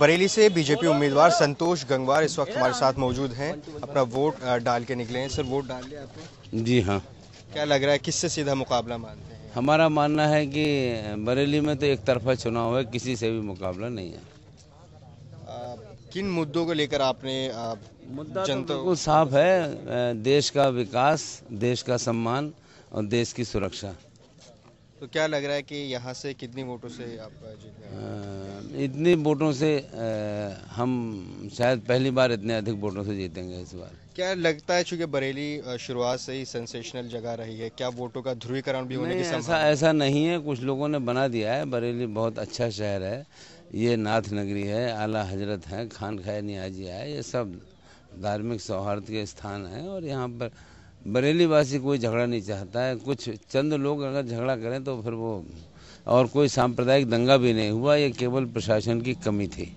बरेली से बीजेपी उम्मीदवार संतोष गंगवार इस वक्त हमारे साथ मौजूद हैं अपना वोट डाल के निकले हैं सर वोट डाल आपने जी हाँ क्या लग रहा है किससे सीधा मुकाबला मानते हैं हमारा मानना है कि बरेली में तो एक तरफा चुनाव है किसी से भी मुकाबला नहीं है आ, किन मुद्दों को लेकर आपने मुद्दा तो जनता तो साफ है देश का विकास देश का सम्मान और देश की सुरक्षा तो क्या लग रहा है कि यहाँ से कितनी वोटों से आप जीतेंगे इतनी वोटों से हम शायद पहली बार इतने अधिक वोटों से जीतेंगे इस बार क्या लगता है चूंकि बरेली शुरुआत से ही सेंसेशनल जगह रही है क्या वोटों का ध्रुवीकरण भी होने की ऐसा ऐसा नहीं है कुछ लोगों ने बना दिया है बरेली बहुत अच्छा शहर है ये नाथ नगरी है आला हजरत है खान खाए नियाजिया है ये सब धार्मिक सौहार्द के स्थान हैं और यहाँ पर बरेली वासी कोई झगड़ा नहीं चाहता है कुछ चंद लोग अगर झगड़ा करें तो फिर वो और कोई सांप्रदायिक दंगा भी नहीं हुआ ये केवल प्रशासन की कमी थी